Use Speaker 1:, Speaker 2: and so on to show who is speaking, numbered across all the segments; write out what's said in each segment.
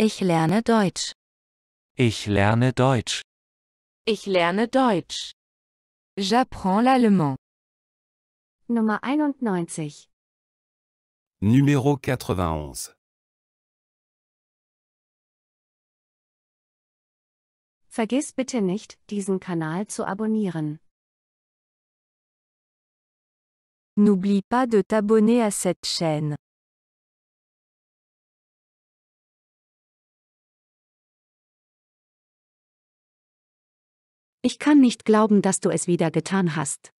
Speaker 1: Ich lerne Deutsch.
Speaker 2: Ich lerne Deutsch.
Speaker 1: Ich lerne Deutsch. J'apprends l'allemand. Nummer 91.
Speaker 2: Numéro 91. Vergiss bitte nicht, diesen Kanal zu abonnieren. N'oublie pas de t'abonner à cette chaîne. Ich kann nicht
Speaker 1: glauben, dass du es wieder getan hast.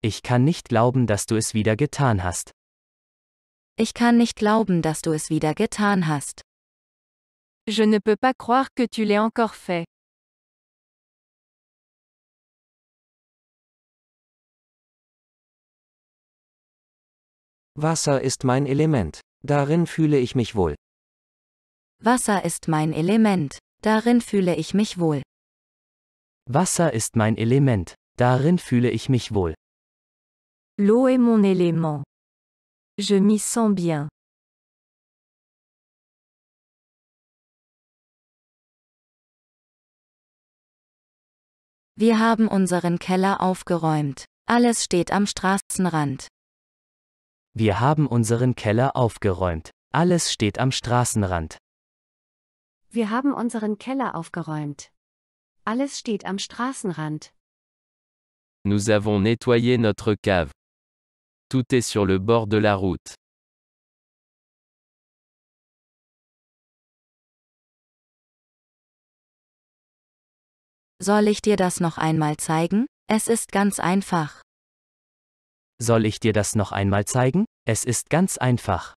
Speaker 2: Ich kann nicht glauben,
Speaker 3: dass du es wieder getan hast.
Speaker 1: Ich kann nicht glauben, dass du es wieder getan hast. Je ne peux pas croire que tu l'aies encore fait.
Speaker 2: Wasser ist mein Element, darin fühle ich mich wohl.
Speaker 1: Wasser ist mein Element, darin fühle ich mich wohl.
Speaker 3: Wasser ist mein Element, darin fühle ich mich wohl.
Speaker 1: L'eau
Speaker 2: est mon élément. Je m'y sens bien.
Speaker 1: Wir haben unseren Keller aufgeräumt. Alles steht am Straßenrand.
Speaker 3: Wir haben unseren Keller aufgeräumt. Alles steht am Straßenrand.
Speaker 1: Wir haben unseren Keller aufgeräumt. Alles steht am Straßenrand.
Speaker 2: Nous avons nettoyé notre cave. Tout est sur le bord de la route. Soll
Speaker 1: ich dir das noch einmal zeigen? Es ist ganz einfach.
Speaker 2: Soll
Speaker 3: ich dir das noch einmal zeigen? Es ist ganz einfach.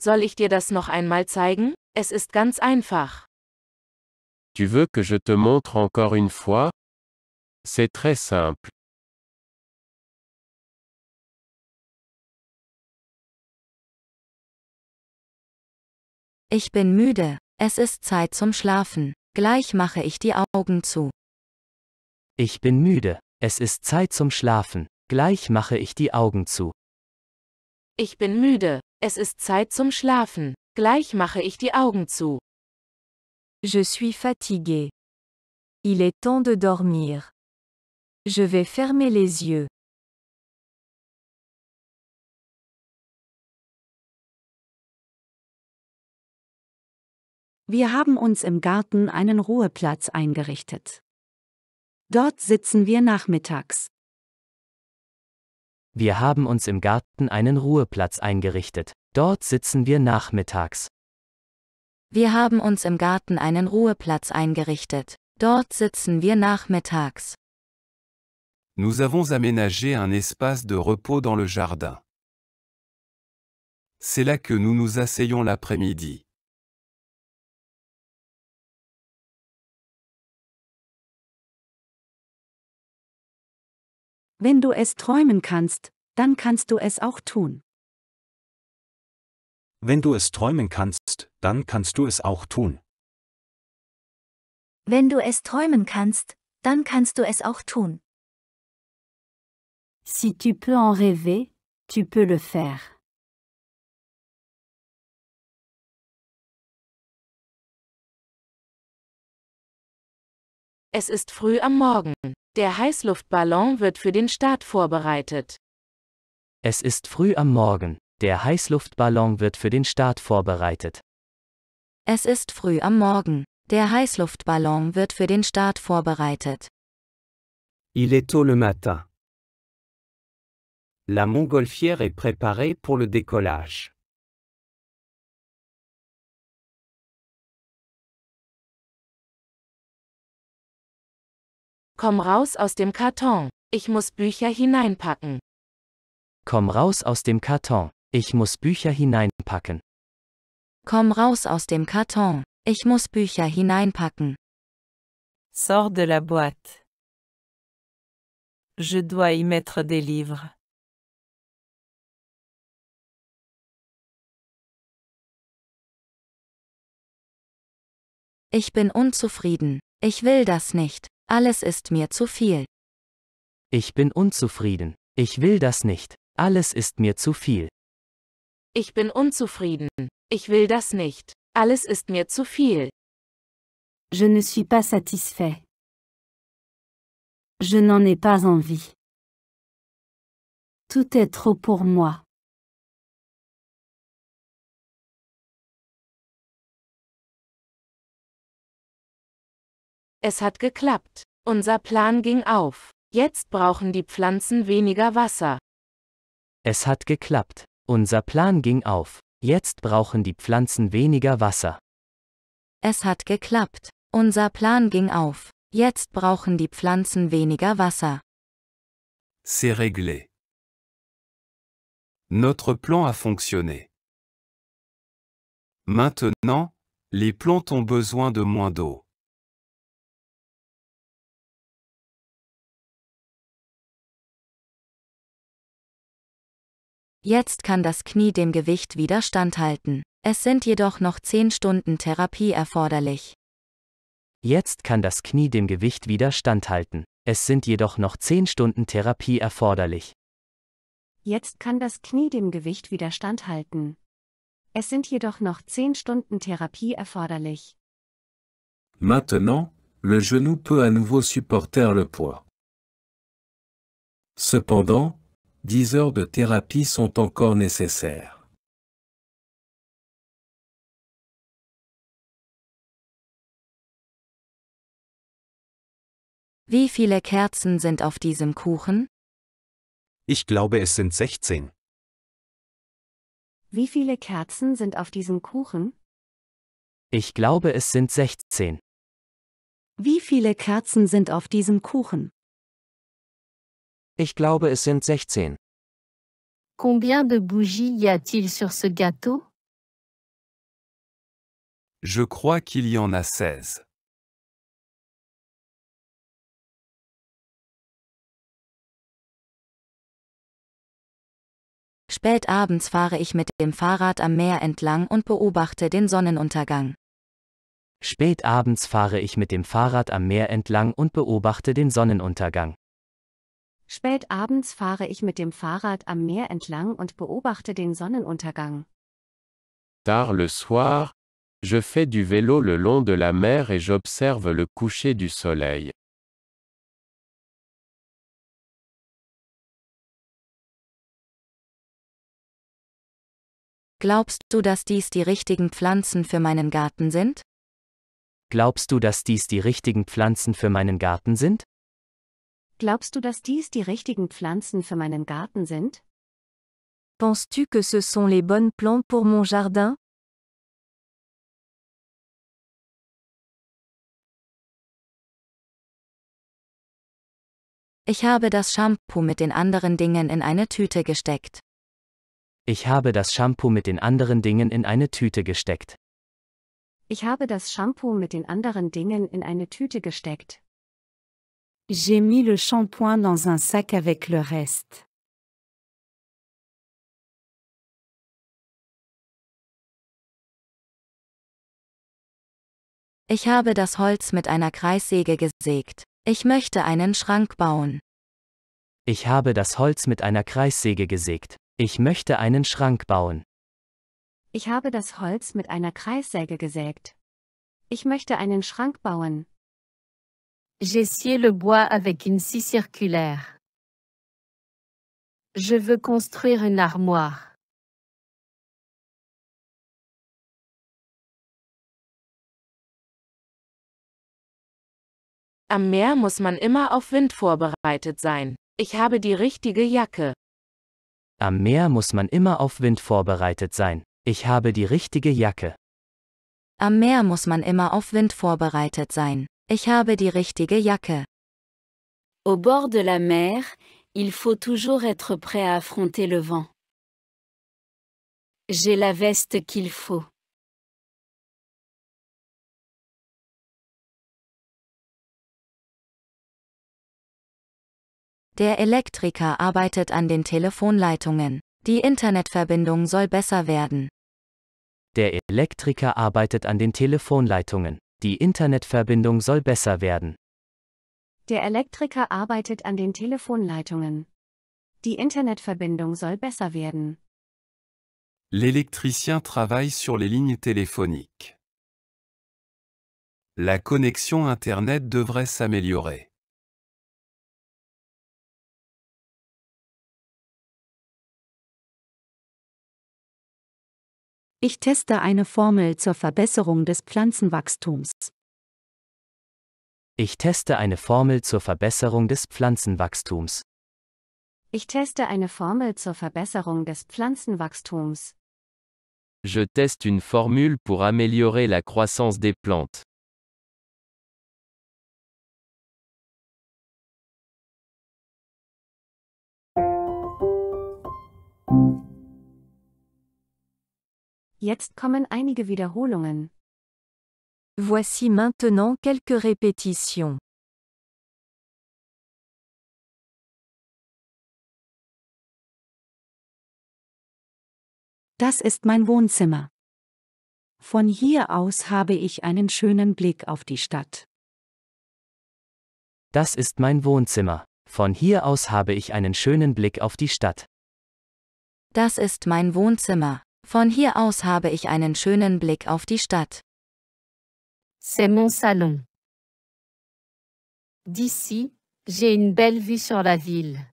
Speaker 1: Soll ich dir das noch einmal zeigen? Es ist ganz einfach.
Speaker 2: Tu veux que je te montre encore une fois C'est très simple.
Speaker 1: Ich bin müde, es ist Zeit zum Schlafen, gleich mache ich die Augen zu.
Speaker 3: Ich bin müde, es ist Zeit zum Schlafen, gleich mache ich die Augen zu.
Speaker 1: Ich bin müde, es ist Zeit zum Schlafen, gleich mache ich die Augen zu. Je suis fatigué.
Speaker 2: Il est temps de dormir. Je vais fermer les yeux. Wir haben uns im Garten einen Ruheplatz eingerichtet.
Speaker 1: Dort sitzen wir nachmittags.
Speaker 3: Wir haben uns im Garten einen Ruheplatz eingerichtet. Dort sitzen wir nachmittags.
Speaker 1: Wir haben uns im Garten einen Ruheplatz eingerichtet. Dort sitzen wir nachmittags.
Speaker 3: Nous avons aménagé un espace de
Speaker 2: repos dans le jardin. C'est là que nous nous asseyons l'après-midi. Wenn du es träumen kannst,
Speaker 1: dann kannst du es auch tun.
Speaker 2: Wenn du es träumen kannst, kannst, dann kannst du es auch tun.
Speaker 1: Wenn du es träumen
Speaker 2: kannst, dann kannst du es auch tun. Si tu peux en rêver, tu peux le faire.
Speaker 1: Es ist früh am Morgen. Der Heißluftballon wird für den Start vorbereitet.
Speaker 3: Es ist früh am Morgen. Der Heißluftballon wird für den Start vorbereitet.
Speaker 1: Es ist früh am Morgen. Der Heißluftballon wird für den Start vorbereitet.
Speaker 2: Il est tôt le matin. La montgolfière est préparée pour le décollage.
Speaker 1: Komm raus aus dem Karton. Ich muss Bücher hineinpacken.
Speaker 3: Komm raus aus dem Karton. Ich muss Bücher hineinpacken.
Speaker 1: Komm raus aus dem Karton. Ich muss Bücher hineinpacken. Sors de la boîte. Je dois y mettre des livres. Ich bin unzufrieden. Ich will das nicht. Alles ist mir zu viel.
Speaker 3: Ich bin unzufrieden. Ich will das nicht. Alles ist mir zu viel.
Speaker 1: Ich bin unzufrieden. Ich will das nicht. Alles ist mir zu viel. Je ne suis pas satisfait.
Speaker 2: Je n'en ai pas envie. Tout est trop pour moi. Es hat geklappt.
Speaker 1: Unser Plan ging auf. Jetzt brauchen die Pflanzen weniger Wasser.
Speaker 3: Es hat geklappt. Unser Plan ging auf. Jetzt brauchen die Pflanzen weniger Wasser.
Speaker 1: Es hat geklappt. Unser Plan ging auf. Jetzt brauchen die Pflanzen weniger Wasser.
Speaker 2: C'est réglé. Notre plan a fonctionné. Maintenant, les plantes ont besoin de moins d'eau.
Speaker 1: Jetzt kann das Knie dem Gewicht wieder standhalten. Es sind jedoch noch 10 Stunden Therapie erforderlich.
Speaker 3: Jetzt kann das Knie dem Gewicht wieder standhalten. Es sind jedoch noch 10 Stunden Therapie erforderlich.
Speaker 1: Jetzt kann das Knie dem Gewicht wieder standhalten. Es sind jedoch noch 10 Stunden Therapie erforderlich.
Speaker 2: Maintenant, le genou peut à nouveau supporter le poids. Cependant, 10 heures de thérapie sont encore nécessaires.
Speaker 1: Wie viele Kerzen sind auf diesem Kuchen?
Speaker 2: Ich glaube, es sind 16.
Speaker 1: Wie viele Kerzen sind auf diesem Kuchen?
Speaker 3: Ich glaube, es sind 16.
Speaker 1: Wie viele Kerzen
Speaker 2: sind auf diesem Kuchen?
Speaker 3: Ich glaube, es sind 16.
Speaker 2: Combien de bougies y a-t-il sur ce gâteau Je crois qu'il y en a 16.
Speaker 1: Spät abends fahre ich mit dem Fahrrad am Meer entlang und beobachte den Sonnenuntergang.
Speaker 3: Spät abends fahre ich mit dem Fahrrad am Meer entlang und beobachte den Sonnenuntergang.
Speaker 1: Spät abends fahre ich mit dem Fahrrad am Meer entlang und beobachte den Sonnenuntergang.
Speaker 3: Tard le soir,
Speaker 2: je fais du vélo le long de la mer et j'observe le coucher du soleil.
Speaker 1: Glaubst du, dass dies die richtigen Pflanzen für meinen Garten sind?
Speaker 3: Glaubst du, dass dies die richtigen Pflanzen für meinen Garten sind?
Speaker 1: Glaubst du, dass dies die richtigen Pflanzen für meinen Garten sind? Penses-tu que ce sont les bonnes plantes pour mon jardin? Ich habe das Shampoo mit den anderen Dingen in eine Tüte gesteckt.
Speaker 3: Ich habe das Shampoo mit den anderen Dingen in eine Tüte gesteckt.
Speaker 1: Ich habe das Shampoo mit den anderen Dingen in eine Tüte gesteckt. J'ai mis le shampoing dans un sac avec le reste. Ich habe das Holz mit einer Kreissäge gesägt. Ich möchte einen Schrank bauen.
Speaker 3: Ich habe das Holz mit einer Kreissäge gesägt. Ich möchte einen Schrank bauen.
Speaker 1: Ich habe das Holz mit einer Kreissäge gesägt. Ich möchte einen Schrank bauen. J'ai scié le bois avec une scie circulaire. Je veux
Speaker 2: construire une armoire. Am
Speaker 1: Meer muss man immer auf Wind vorbereitet sein. Ich habe die richtige Jacke.
Speaker 3: Am Meer muss man immer auf Wind vorbereitet sein. Ich habe die richtige Jacke.
Speaker 1: Am Meer muss man immer auf Wind vorbereitet sein. Ich habe die richtige Jacke. Au bord de la mer, il faut toujours être prêt à affronter le vent. J'ai la veste qu'il faut. Der Elektriker arbeitet an den Telefonleitungen. Die Internetverbindung soll besser werden.
Speaker 3: Der Elektriker arbeitet an den Telefonleitungen. Die Internetverbindung soll besser werden.
Speaker 1: Der Elektriker arbeitet an den Telefonleitungen. Die Internetverbindung soll besser werden.
Speaker 3: L'électricien travaille sur les lignes
Speaker 2: téléphoniques. La connexion Internet devrait s'améliorer. Ich teste eine Formel
Speaker 1: zur Verbesserung des Pflanzenwachstums.
Speaker 2: Ich teste eine
Speaker 3: Formel zur Verbesserung des Pflanzenwachstums.
Speaker 1: Ich teste eine Formel zur Verbesserung des Pflanzenwachstums.
Speaker 3: Je teste une formule pour
Speaker 2: améliorer la croissance des plantes.
Speaker 1: Jetzt kommen einige Wiederholungen. Voici maintenant quelques répétitions.
Speaker 2: Das ist mein Wohnzimmer. Von
Speaker 1: hier aus habe ich einen schönen Blick auf die Stadt.
Speaker 3: Das ist mein Wohnzimmer. Von hier aus habe ich einen schönen Blick auf die Stadt.
Speaker 1: Das ist mein Wohnzimmer. Von hier aus habe ich einen schönen Blick auf die Stadt. C'est mon salon.
Speaker 2: D'ici, j'ai une belle vue sur la ville.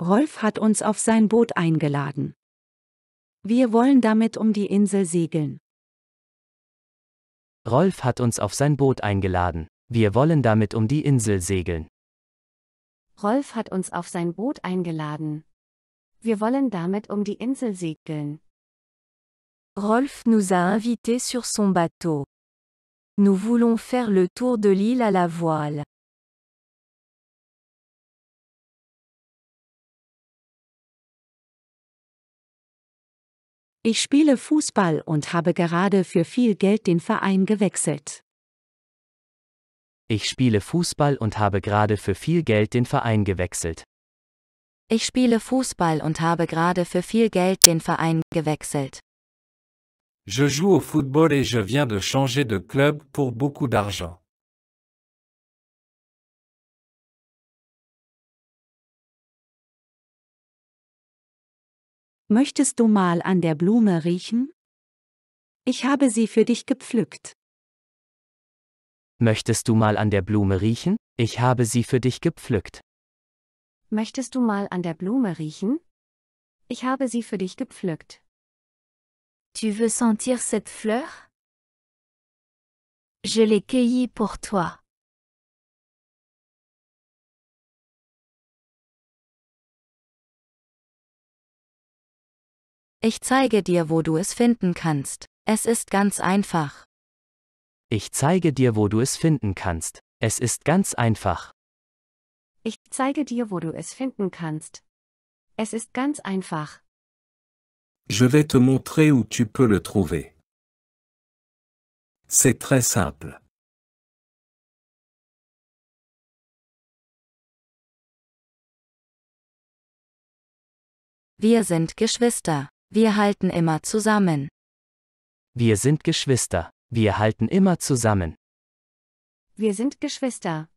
Speaker 1: Rolf hat uns auf sein Boot eingeladen. Wir wollen damit um die Insel segeln.
Speaker 3: Rolf hat uns auf sein Boot eingeladen. Wir wollen damit um die Insel segeln.
Speaker 1: Rolf hat uns auf sein Boot eingeladen. Wir wollen damit um die Insel segeln. Rolf nous a invités sur son bateau. Nous voulons
Speaker 2: faire le tour de l'île à la voile.
Speaker 1: Ich spiele Fußball und habe gerade für viel Geld den Verein gewechselt.
Speaker 3: Ich spiele Fußball und habe gerade für viel Geld den Verein gewechselt.
Speaker 1: Ich spiele Fußball und habe gerade für viel Geld den Verein gewechselt.
Speaker 2: Je joue au football et je viens de changer de club pour beaucoup d'argent. Möchtest du mal an der Blume riechen? Ich habe sie für dich gepflückt.
Speaker 3: Möchtest du mal an der Blume riechen? Ich habe sie für dich gepflückt.
Speaker 1: Möchtest du mal an der Blume riechen? Ich habe sie für dich gepflückt. Tu veux sentir cette fleur? Je l'ai cueillie
Speaker 2: pour toi. Ich zeige dir,
Speaker 1: wo du es finden kannst. Es ist ganz einfach.
Speaker 2: Ich zeige dir, wo
Speaker 3: du es finden kannst. Es ist ganz einfach.
Speaker 1: Ich zeige dir, wo du es finden kannst. Es ist ganz einfach.
Speaker 2: Je vais te montrer où tu peux le trouver. C'est très simple.
Speaker 1: Wir sind Geschwister. Wir halten immer zusammen.
Speaker 3: Wir sind Geschwister. Wir halten immer zusammen.
Speaker 1: Wir sind Geschwister.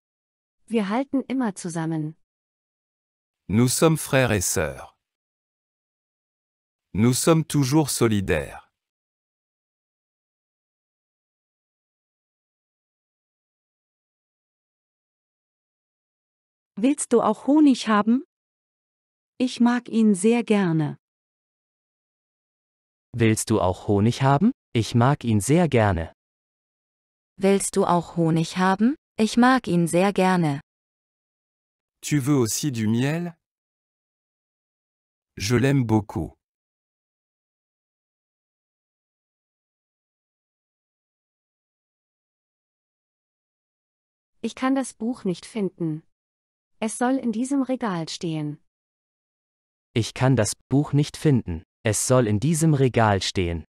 Speaker 1: Wir halten immer zusammen.
Speaker 2: Nous sommes frères et sœurs. Nous sommes toujours solidaires. Willst du auch Honig haben? Ich mag ihn sehr gerne.
Speaker 3: Willst du auch Honig haben? Ich mag ihn sehr gerne.
Speaker 1: Willst du auch Honig haben? Ich mag ihn sehr gerne.
Speaker 2: Tu veux aussi du miel? Je l'aime beaucoup.
Speaker 1: Ich kann das Buch nicht finden. Es soll in diesem Regal stehen.
Speaker 3: Ich kann das Buch nicht finden. Es soll in diesem Regal
Speaker 2: stehen.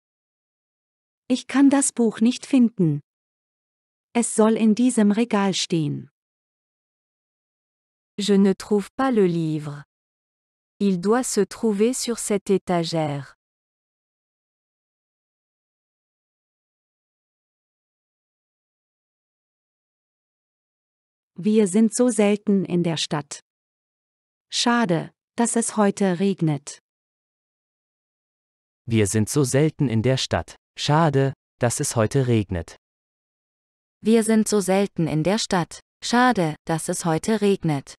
Speaker 1: Ich kann das Buch nicht finden. Es soll in diesem Regal stehen. Je ne trouve pas le livre. Il doit se trouver sur cette étagère.
Speaker 2: Wir sind so selten in der Stadt.
Speaker 1: Schade, dass es heute regnet.
Speaker 3: Wir sind so selten in der Stadt. Schade, dass es heute regnet.
Speaker 1: Wir sind so selten in der Stadt. Schade, dass es heute regnet.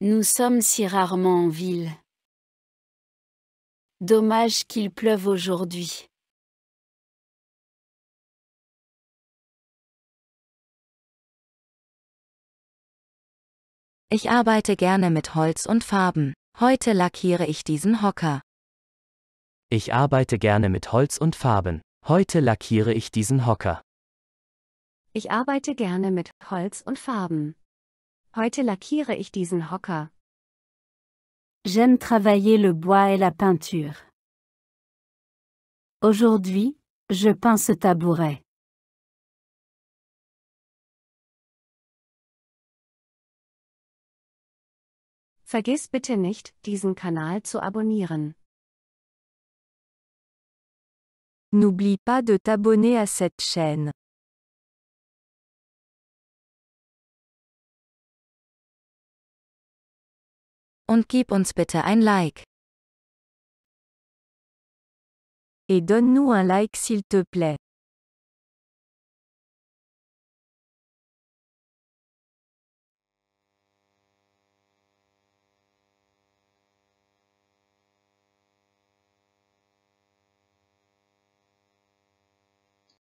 Speaker 1: Nous sommes si rarement en ville. Dommage qu'il
Speaker 2: pleuve aujourd'hui. Ich arbeite gerne
Speaker 1: mit Holz und Farben. Heute lackiere ich diesen Hocker.
Speaker 2: Ich
Speaker 3: arbeite gerne mit Holz und Farben. Heute lackiere ich diesen Hocker.
Speaker 1: Ich arbeite gerne mit Holz und Farben. Heute lackiere ich diesen Hocker. J'aime travailler le bois et la peinture.
Speaker 2: Aujourd'hui, je peins ce tabouret. Vergiss bitte nicht, diesen Kanal zu abonnieren. N'oublie pas de t'abonner à cette chaîne. Und gib uns bitte ein Like. Et donne-nous un like s'il te plaît.